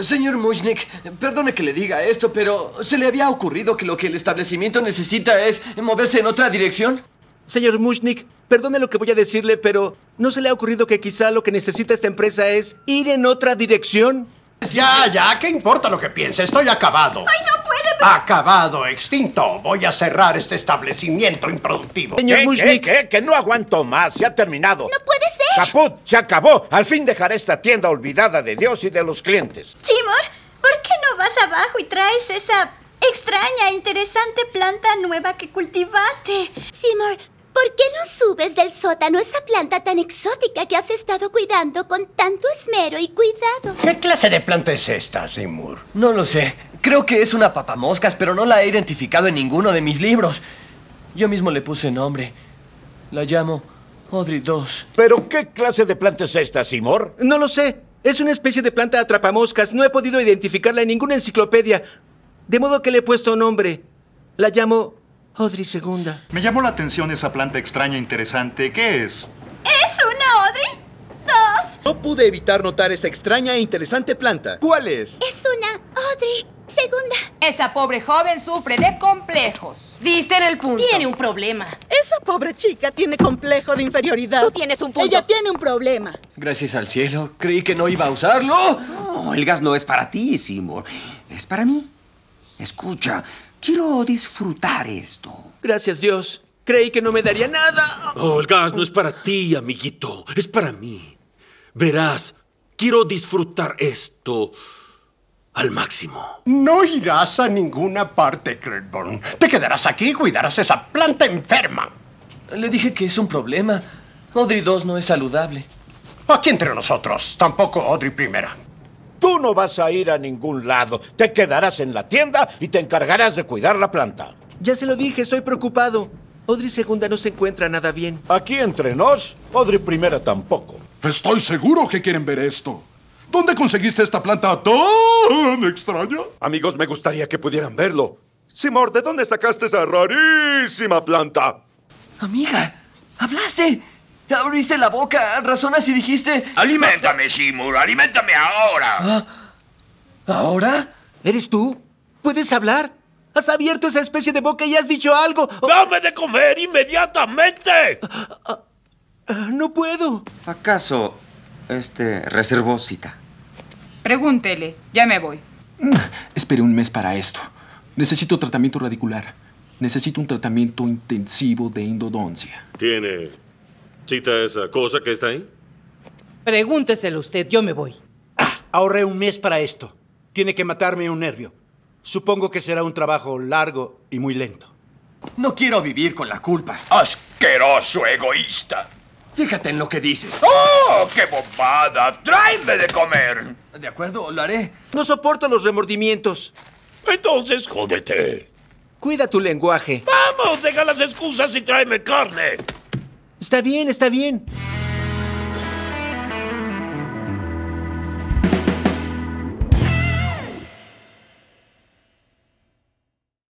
Señor Mushnick, perdone que le diga esto, pero ¿se le había ocurrido que lo que el establecimiento necesita es moverse en otra dirección? Señor Mushnick, perdone lo que voy a decirle, pero ¿no se le ha ocurrido que quizá lo que necesita esta empresa es ir en otra dirección? Ya, ya, ¿qué importa lo que piense? Estoy acabado. ¡Ay, no puede! Acabado, extinto. Voy a cerrar este establecimiento improductivo. Señor ¿Qué, Que no aguanto más. Se ha terminado. No puede Caput, se acabó. Al fin dejaré esta tienda olvidada de Dios y de los clientes. Seymour, ¿por qué no vas abajo y traes esa extraña e interesante planta nueva que cultivaste? Seymour, ¿por qué no subes del sótano esa planta tan exótica que has estado cuidando con tanto esmero y cuidado? ¿Qué clase de planta es esta, Seymour? No lo sé. Creo que es una papamoscas, pero no la he identificado en ninguno de mis libros. Yo mismo le puse nombre. La llamo Odri 2. ¿Pero qué clase de planta es esta, Simor? No lo sé. Es una especie de planta atrapamoscas. No he podido identificarla en ninguna enciclopedia. De modo que le he puesto nombre. La llamo Odri Segunda. Me llamó la atención esa planta extraña e interesante. ¿Qué es? ¿Es una Odri? Dos. No pude evitar notar esa extraña e interesante planta. ¿Cuál es? Es una Odri Segunda. Esa pobre joven sufre de complejos. Diste en el punto. Tiene un problema. Esa pobre chica tiene complejo de inferioridad. Tú tienes un punto. Ella tiene un problema. Gracias al cielo. Creí que no iba a usarlo. No, el gas no es para ti, Simo. Es para mí. Escucha, quiero disfrutar esto. Gracias, Dios. Creí que no me daría nada. Oh, el gas no es para ti, amiguito. Es para mí. Verás, quiero disfrutar esto al máximo. No irás a ninguna parte, Credborn. Te quedarás aquí y cuidarás esa planta enferma. Le dije que es un problema. Audrey 2 no es saludable. Aquí entre nosotros. Tampoco Audrey primera. Tú no vas a ir a ningún lado. Te quedarás en la tienda y te encargarás de cuidar la planta. Ya se lo dije, estoy preocupado. Audrey segunda no se encuentra nada bien. Aquí entre nos, Audrey primera tampoco. Estoy seguro que quieren ver esto. ¿Dónde conseguiste esta planta tan extraña? Amigos, me gustaría que pudieran verlo. Simor, ¿de dónde sacaste esa rarísima planta? Amiga, hablaste. Abriste la boca, razonas y dijiste... ¡Alimentame, Simur, ¡Alimentame ahora. Ah, ¿Ahora? ¿Eres tú? ¿Puedes hablar? Has abierto esa especie de boca y has dicho algo. Oh. ¡Dame de comer inmediatamente! Ah, ah, no puedo. ¿Acaso este, reservó cita. Pregúntele, ya me voy. Mm, Esperé un mes para esto. Necesito tratamiento radicular. Necesito un tratamiento intensivo de endodoncia. ¿Tiene cita esa cosa que está ahí? Pregúnteselo usted, yo me voy. Ah, ahorré un mes para esto. Tiene que matarme un nervio. Supongo que será un trabajo largo y muy lento. No quiero vivir con la culpa. Asqueroso egoísta. Fíjate en lo que dices. ¡Oh, qué bombada! ¡Tráeme de comer! De acuerdo, lo haré. No soporto los remordimientos. Entonces, jódete. Cuida tu lenguaje. ¡Vamos! ¡Deja las excusas y tráeme carne! Está bien, está bien.